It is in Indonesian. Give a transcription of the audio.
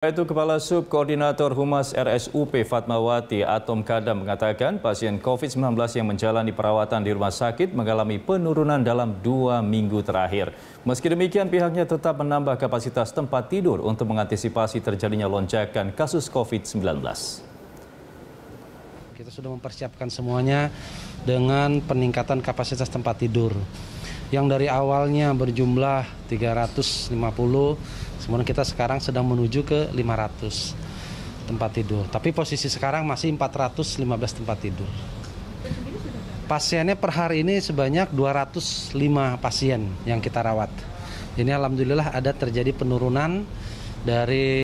Itu Kepala Subkoordinator Humas RSUP Fatmawati Atom Kadam mengatakan pasien COVID-19 yang menjalani perawatan di rumah sakit mengalami penurunan dalam dua minggu terakhir. Meski demikian pihaknya tetap menambah kapasitas tempat tidur untuk mengantisipasi terjadinya lonjakan kasus COVID-19. Kita sudah mempersiapkan semuanya dengan peningkatan kapasitas tempat tidur yang dari awalnya berjumlah 350, kemudian kita sekarang sedang menuju ke 500 tempat tidur. Tapi posisi sekarang masih 415 tempat tidur. Pasiennya per hari ini sebanyak 205 pasien yang kita rawat. Ini alhamdulillah ada terjadi penurunan dari